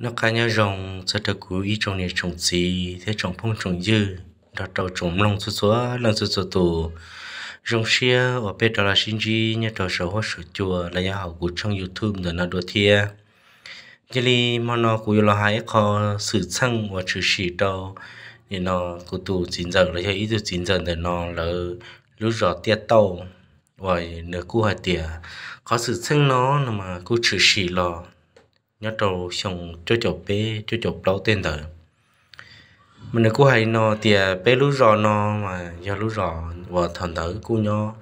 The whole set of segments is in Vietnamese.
nó cá nhau rồng sẽ trở cú ý trong này trọng gì thế trọng phong trọng dư đó trồng trọng lòng số số lòng số số tù rồng xia và bên đó là sinh chi nhà trồng sầu hoa sầu chùa là nhà học của trong youtube để nó đua thia giờ đi mà nó cũng là hai khó sự sang và trừ sĩ đâu thì nó cụ tù chính dần là cho ý tù chính dần để nó là lúc rõ tiết tàu và nửa cú hai tiệt có sự sang nó mà cụ trừ sĩ lo nhớ trâu xong cho chụp bé cho chụp đầu tiên rồi mình cũng hay nó thì bé lú rò nó mà do lú rò và thần tử cũng nhó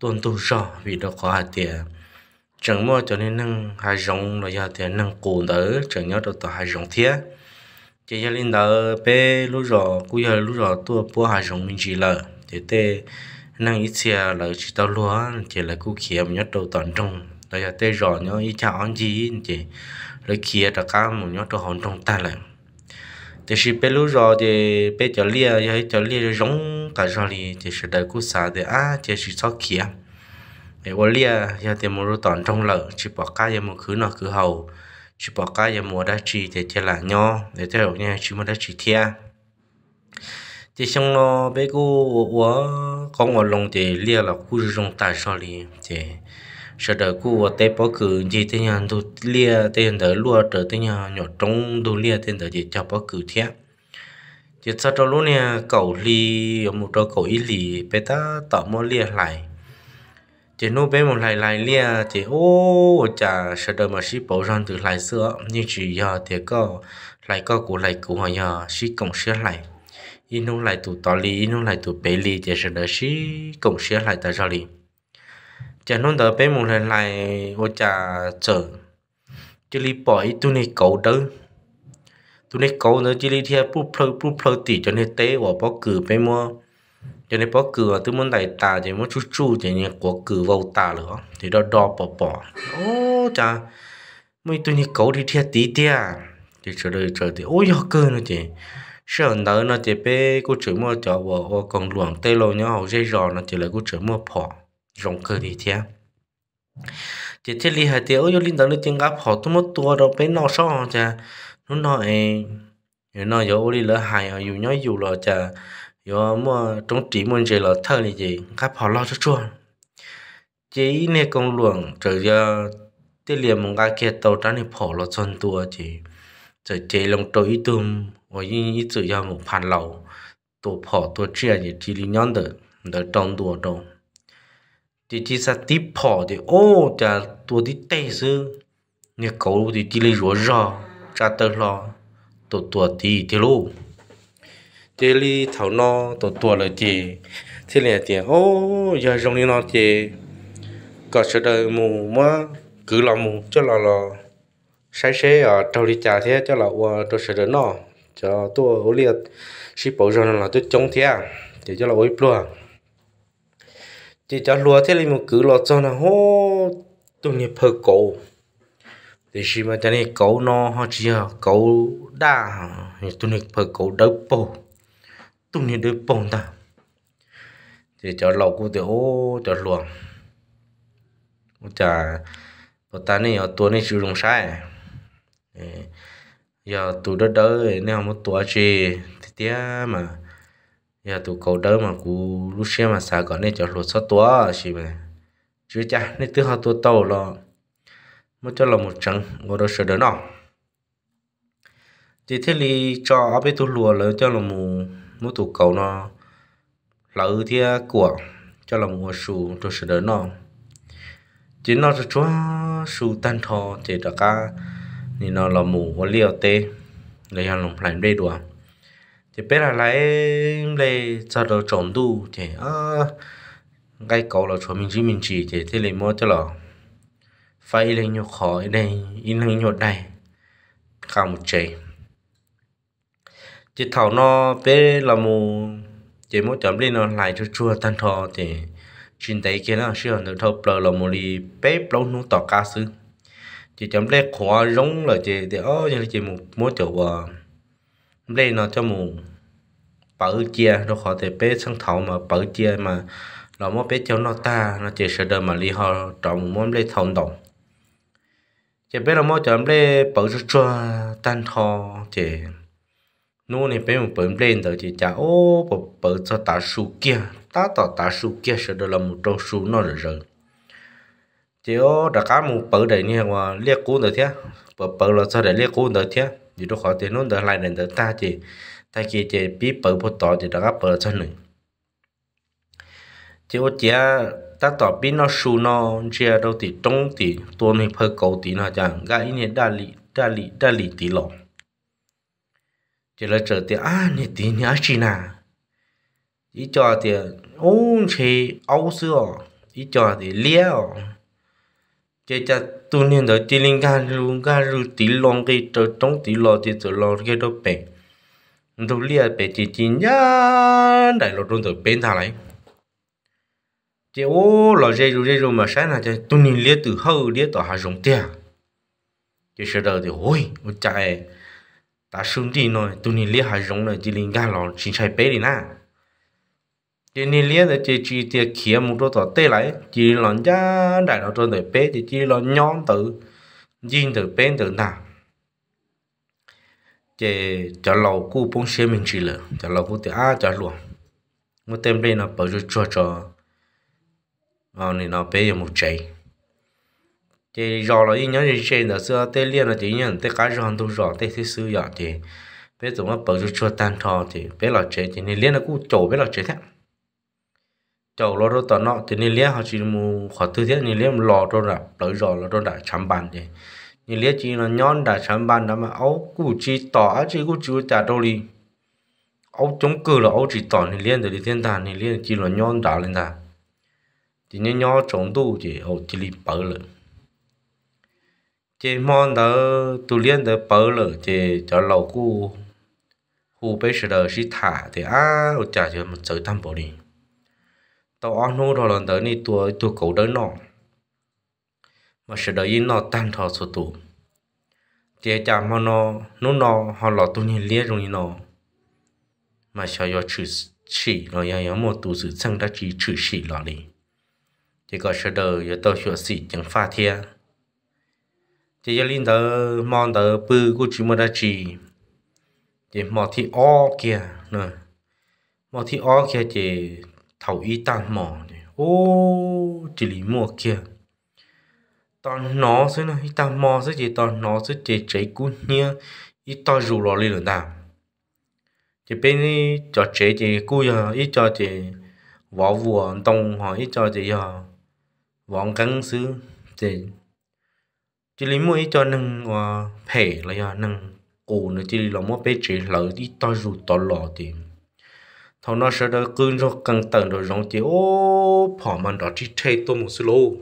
tuân tu rò vì đó có hạt thì chẳng mua cho nên năng hai rồng là do thì năng cổ tử chẳng nhớ được tao hai rồng thiế chỉ gia linh đó bé lú rò cũng giờ lú rò tua bố hai rồng mình chỉ lợ thì tê năng ít xe là chỉ tao lúa chỉ là cũng kia nhớ đầu toàn trong là do tê rò nhớ ít cha ăn gì chỉ rồi kia cho cá mù nhó cho hòn trong ta lại thì khi bé lúc rồi thì bé cho lia hay cho lia giống cả rồi thì thì sẽ đợi cú xả thì à thì sẽ sót kia để qua lia giờ thì mua tòn trong lợ chỉ bỏ cá giờ một khứ nọ khứ hầu chỉ bỏ cá giờ mua đá chỉ thì chỉ là nho để theo nha chỉ mua đá chỉ thia thì xong nó bé cô có ngồi lồng thì lia là khu rong ta rồi thì sợ đỡ cú ở tế bó cử gì thế nhà đồ lia thế đỡ lúa trở thế nhà nhỏ trống đồ lia thế đỡ gì cho bó cử thế chỉ sao cho lúc nè cậu li ở một chỗ cậu ý lì bé ta tỏ mò lia lại chỉ nô bé một lại lại lia chỉ ô chả sợ đỡ mà ship bảo rằng từ lại xưa nhưng chỉ giờ thì có lại có của lại của họ giờ ship cộng sửa lại in nô lại tụ tỏ lì in nô lại tụ bé lì chỉ sợ đỡ ship cộng sửa lại tại sao lì chả nôn tờ bé một lần lại hỗ chả chờ chỉ li bỏ ít tu này cầu đâu tu này cầu nữa chỉ li theo bút phơ bút phơ tỷ cho nên tế bỏ bó cử bé mua cho nên bó cử tôi muốn đại tà thì muốn chú chú thì như của cử vào tà nữa thì đó đo bỏ bỏ ô cha mấy tu này cầu đi theo tí tia thì chờ đợi chờ thì ôi giờ cơ nữa chị sợ nợ nó chỉ bé cô chửi mua cho vợ còn luồng tê lô nhau hậu dây rò nó chỉ là cô chửi mua phỏ rong cơ đi thế chỉ thế li hai tiêu yêu linh đó lên tiếng gấp họ tôi mất tua rồi bên nó sao chả nó nói nó yêu đi lỡ hài ở dù nhói dù là chả yêu mà trong trí muốn gì là thơ gì gì gấp họ lo cho chua chỉ nè công luồng trời giờ tiết liền một cái kia tàu trắng thì phổ là chân tua chỉ trời chế lòng trâu ít tùm và yên ít chữ ra một phản lầu tổ phổ tổ chia thì chỉ lý nhon được được trong tua trong thì chỉ sa tí phò thì ô chả tua tí tê sư như cậu thì chỉ lấy rửa rò cha tơ lo tổ tua tí thì lô thì li thảo no tổ tua là thì thì là thì ô giờ trong đi nó thì có sự đời mù mà cứ là mù cho là là sai sẻ ở trong đi chả thế cho là qua tôi sự đời nó cho tôi ô liệt sĩ bảo rằng là tôi chống thế à cho là ôi plua chỉ cho lúa thế là một cứ lọt cho nó hô tụi nhịp phơ cổ thì khi mà cho nên cổ nó họ chỉ cổ đa tụi nhịp phơ cổ đỡ bầu tụi nhịp đỡ bầu ta thì cho lầu cô thì ô cho luồng chả và ta này họ tua này chịu đồng sai giờ tụi đó đỡ nên không có tua chi thì tía mà giờ tụ cầu đỡ mà cú lúc xe mà xả gọi nên cho lột sót tua xí mà chưa chắc nên thứ họ tua tàu lo mới cho là một trắng ngồi đó sợ đỡ nó thì thế thì cho ở bên tụ lùa là cho là mù mù tụ cầu nó lỡ thì của cho là mùa sù cho sợ đỡ nó chỉ nó cho chúa sù tan thò thì đã cả thì nó là mù hoa liều tê lấy hàng lòng lại đây đùa thì bé là lại lại cho nó trộn đu thì à cái cầu là cho mình chỉ mình chỉ thì thế này mua cho là phải lấy nhột khỏi này, in lên nhột này cả một chế chỉ thảo nó bé là một chỉ mỗi chấm lên nó lại cho chua tan thò thì chuyện tay kia nó sẽ được thâu bờ là một đi bé lâu nó tỏ ca sư chỉ chấm lên khóa giống là chỉ thì ó như là chỉ một mỗi chỗ ờ, và lên nó cho một bởi chia nó khó thể bé sang thầu mà bởi chia mà nó mới bé cho nó ta nó chỉ sợ đơn mà li họ trong muốn lấy thầu đồng chỉ biết là mới chọn lấy bởi cho cho tan thò chỉ nô này bé một bở lên rồi chỉ chả ô bở bởi cho ta su kia ta tỏ ta su kia sợ đơn là một trâu su nó rồi rồi chỉ ô đã cá một bởi đấy nha mà liệt cuốn được thế bở bởi là sao để liệt cuốn được thế thì nó khó thể nó đỡ lại đến ta chỉ ta kia chỉ biết bự bút tỏ thì đã bự cho nữa chỉ có chỉ ta tỏ biết nó su nó chia đâu thì trong thì tuôn thì phơi cầu thì nó chẳng gãi này đa lì đa lì đa lì tí lọ chỉ là trở thì à này tí này chỉ nà ý cho thì ôn chỉ ấu xưa ý cho thì lia chỉ cho tuôn hiện đó chỉ linh gan luôn gan luôn tí lon cái trở trong tí lọ thì trở lon cái đó bệnh đủ lia bé chỉ chỉ nhá đại lộ trung rồi bên thà lại chỉ ô là dây rồi dây rồi mà sáng là chơi tuần lia từ hậu lia tỏ hà rồng tia chỉ sợ đời thì ôi ôi chạy ta xuống đi nói tuần lia hà rồng là chỉ linh ga lò chỉ chạy bé đi na chỉ nên lia là chỉ chỉ tia kia một đôi tỏ tê lại chỉ lon ra đại lộ trung rồi bé thì chỉ lon nhón tự riêng từ bên từ nào chế chả lâu cũ bốn xe mình chỉ là chả lâu cũ thì á à, chả luôn một tem đây nó bảo cho cho ờ này nó bé một chạy chế rò là ý nhớ gì chế là xưa tê liên là chỉ nhận tê cá rò tu rò tê thứ sư dọ thì bé tụi nó bảo cho tan thò thì bé là chế thì nên liên nó cũ chỗ bé là chế thế chỗ lo rồi tao nó thì nên liên họ chỉ mù khó tư thế nên liên lò rồi là tới rò là rồi đã chăm bàn thì như liệt chỉ là nhon đã sắm bàn đó mà ấu cụ chỉ tỏ chỉ cụ chú trả đâu đi ấu chống cự là ấu chỉ tỏ thì liên rồi đi thiên thần thì liên chỉ là nhon đã lên ta chỉ nhớ nhon chống tu chỉ ấu chỉ li bỡ lỡ, chỉ mong đó tu liên đó bỡ lỡ, chỉ cho lầu cụ hù bế sờ đờ sĩ thả thì á ấu trả cho một sợi tam bỏ đi tao ăn nô rồi lần tới này tua tua cầu đỡ nọ mà sẽ đợi yên nó tan thọ số tù chế cha mà nó nó nó họ lọ tu nhìn lia rồi nó mà sao yo chữ chỉ nó ya yo một tu sự sang đã chỉ chữ chỉ lọ đi chỉ có sẽ đợi yo tao sửa sĩ chẳng pha thia chỉ yo linh tờ mòn tờ bư của chữ mà đã chỉ chỉ mò thì o kia nè mò thì o kia chỉ thầu y tan mò ô chỉ lý mua kia ta nó sẽ nó ta mò sẽ chỉ ta nó sẽ chỉ chạy cún nhia ít ta rủ lo lên ta chỉ bên đi cho chế chỉ cú giờ ít cho chỉ vỏ vùa tông họ ít cho chỉ giờ vỏ cắn xứ chỉ chỉ lấy mỗi cho nâng và ờ, phê là giờ nâng cổ nữa chỉ là mỗi bé chế lỡ ít ta rủ ta lo thì thằng nó sẽ đỡ cưng cho căng tầng rồi giống chỉ ô phỏ mà đó chỉ thấy tôi một số lô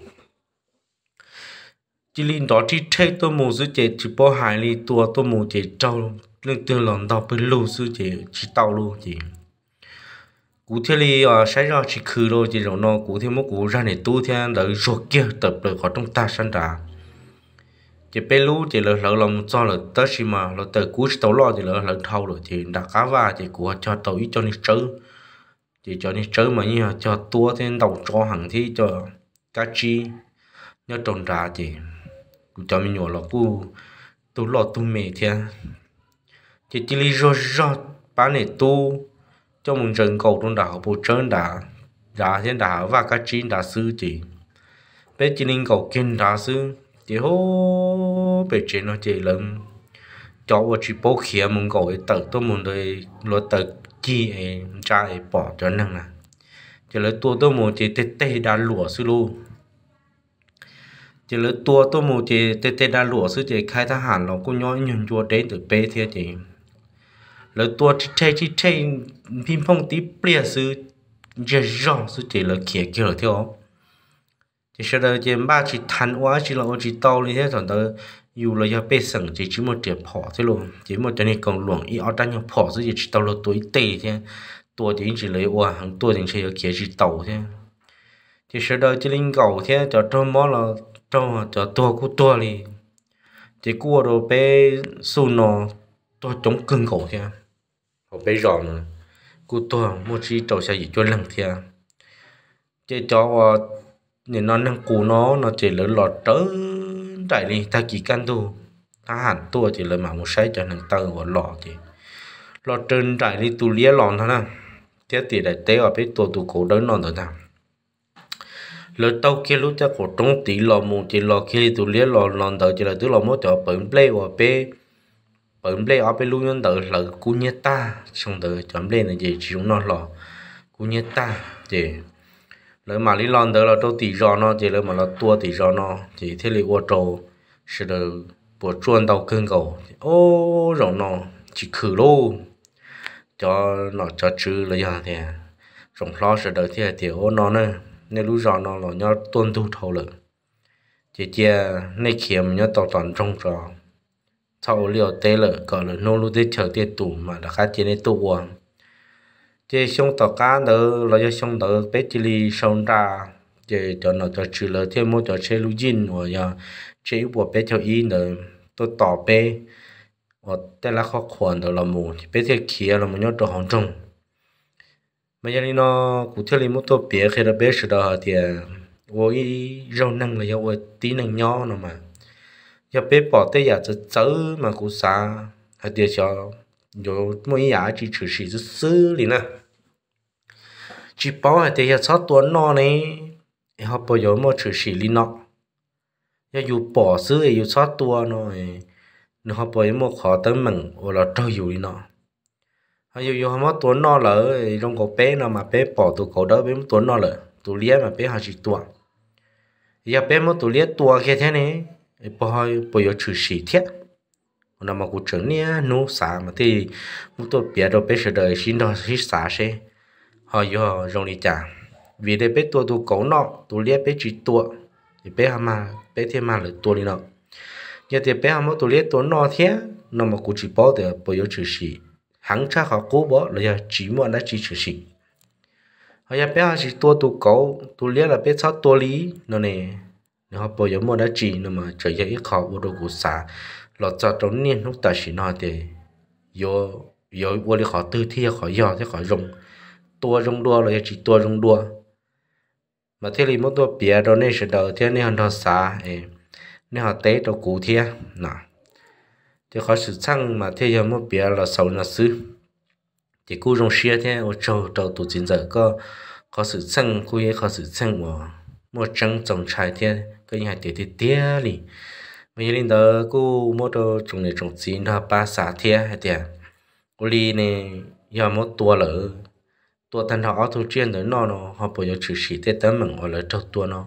chỉ linh đó thì thấy tôi mù sư chế chỉ bỏ hải li tua tôi mù chế trâu lưng tương lòng đau bị lù sư chế chỉ tàu lù chế cụ thể li à xảy ra chỉ khử rồi chỉ rồi nó cụ thể mỗi cụ ra này tu thế đợi ruột kia tập được khỏi trong ta sanh ra chỉ bên lù chỉ là lỡ lòng cho là tới xí mà là tới cú tàu lo chỉ là lỡ thâu rồi chỉ đặt cá va chỉ của cho tàu ít cho đi chớ chỉ cho đi chớ mà như cho tua thế đầu cho hàng thì cho cá chi nhớ trồng ra chỉ cho mình nhỏ là cú tu lọ tu mẹ thế chỉ chỉ lý do do bán này tu cho mình rừng cầu trong đảo bộ trơn đảo đảo thiên đảo và các chín đảo sư chỉ bé chỉ linh cầu kinh đảo sư chỉ hô bé chỉ nó chỉ lớn cho vợ chỉ bố khía mình cầu ấy tự tôi muốn đời lo tự chi ấy cha ấy bỏ cho năng là, chỉ lấy tôi tôi muốn chỉ tê tê đã lụa sư luôn chỉ lỡ tua tôi mù chỉ tê tê đa lụa sư chỉ khai thác hẳn nó cũng nhói nhuận chua đến từ bê thế chỉ lỡ tua chỉ chê chỉ chê phim phong tí bia sư dễ dàng sư chỉ lỡ kia kia lỡ theo chỉ sau đó chỉ ba chỉ thắn quá chỉ là chỉ to lên thế còn tới dù là do bê sừng chỉ chỉ một điểm phỏ thế luôn chỉ một cái này còn luồng ý ở đây nhau phỏ sư chỉ chỉ to là tuổi tê thế tua chỉ chỉ lấy qua hàng tua chỉ chơi kia chỉ tàu thế chỉ sau đó chỉ linh cầu thế cho trong món là trong cho tua cú tua li chỉ cua đồ bé su nó tua chống cưng cổ thế họ bé rõ nữa cú tua mua chi trầu xe gì cho lăng thia, à. chỉ cho nhìn nó năng cú nó nó chỉ lớn lọt trớ chạy đi ta chỉ căn tu ta hẳn tua chỉ lớn mà một sấy cho năng tơ và lọ thì lọt trơn chạy đi tu lia lòn thôi nè à. thế thì đại tế ở bên tua tu cổ đỡ nó rồi nào lỡ tàu kia lúc chắc của trống tỷ lò mù chỉ lò khi tụ lia lò non đỡ chỉ là tụ lò mốt cho bấm play và pe bấm play ở bên luôn nhân đỡ là cú nhét ta xong đỡ chấm play này gì chúng nó lò cú nhét ta chỉ lỡ mà lý lon đỡ là trâu tỷ giò nó chỉ lỡ mà là tua tỷ giò nó chỉ thế này ô trâu sự đỡ bộ chuồn đầu cơn cầu ô rồi nó chỉ khử lô cho nó cho chứ là gì thế rồng lo sự đỡ thế thì ô nó nữa nên lúc rõ nó là nhớ tuân thủ thầu lợ chỉ chia nay kiếm nhớ tàu toàn trong trò sau liệu tế lợ cỡ lợ nô lúc thế chờ tiết tủ mà đã khá chế nên tụ quần chế xong tàu cá nữa là do xong tàu bé chỉ li xong ra chế cho nó cho trừ lợ thêm một cho chế lúc dinh rồi giờ chế bộ bé cho ý nữa tôi tỏ bé ở đây là khó khăn đó là mù thì bé thiết kia là một nhớ đồ hồng trung mà giờ nó cụ thể là một tổ bia khi là bế sự đó thì với rau năng là do tí năng nho nó mà giờ bế bỏ tới giờ chỉ chớ mà cụ xa hay để cho rồi mỗi nhà chỉ trừ sự chứ xử lý nè chỉ bảo hay để giờ sáu tuần nó này họ bây giờ mà trừ sự lý nó giờ dù bỏ xứ dù sáu tuần rồi nó họ bây giờ mà khó tới mình hoặc là trâu dù lý nó dù dù hôm tuấn nọ lỡ trong cổ bé nó mà bé bỏ tụ cổ đó bé tuấn nọ lỡ tụ lia mà bé họ chỉ tua giờ bé mà tụ lia tua kia thế này bỏ hơi bỏ vô chữ sĩ thiết nó mà cụ trưởng nia nô xả mà thì một tổ bé đó bé sẽ đợi xin đó xin xả xe họ vô rong đi chả vì đây bé tua tụ cổ nọ tụ lia bé chỉ tua thì bé mà bé thêm mà lỡ tua đi nó giờ thì bé mà tụ lia tua nọ thế nó mà cụ chỉ bỏ thì bỏ vô chữ sĩ hắn cha họ cố bỏ là chỉ mà nó chỉ chữ gì họ ya bé chỉ tua tu cầu tu lia là bé sao tua lý nó nè nó họ bỏ giống mà nó chỉ nó mà trở ra ít khó bộ đồ của xã lọt cho trong niên lúc ta chỉ nói thì yo yo vô đi khó tư thi khó yo thế khó dùng, tua dùng đua là chỉ tua dùng đua mà thế thì một tua bia đó nên sẽ đợi thế nên họ xã em nên họ tế đồ cụ thế nào thì khó sự chăng mà thế giờ một bia là sầu là sư thì cô rong xia thế ở châu châu tụ chính giờ có khó sự chăng cô ấy khó sự chăng mà một trăng trồng trái thế cái nhà tiệt tiệt tiệt đi mình lên đó cô một đồ trồng này trồng chín là ba xã thế hay thế cô đi này giờ một tua lỡ tua thân họ thu chuyên tới nó nó họ bây giờ chỉ chỉ thế tấm mình ở lỡ châu tua nó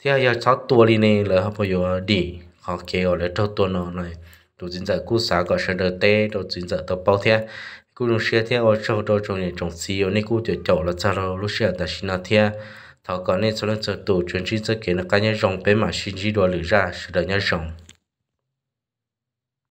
thế giờ cháu tua đi này là họ bây giờ đi họ kêu ở lỡ châu tua nó này đồ chính giờ cú xã có sơn đờ tê đồ chính giờ tập bao thế cú lúc xưa thế ở chỗ đồ trong này trong xí ở nơi cú tuyệt chỗ là sao rồi lúc xưa ta xin nói thế thảo còn nên số lượng giờ tụ chuyên chính giờ kia là cá nhân rồng bé mà xin chỉ đồ lựa ra sự đời nhân rồng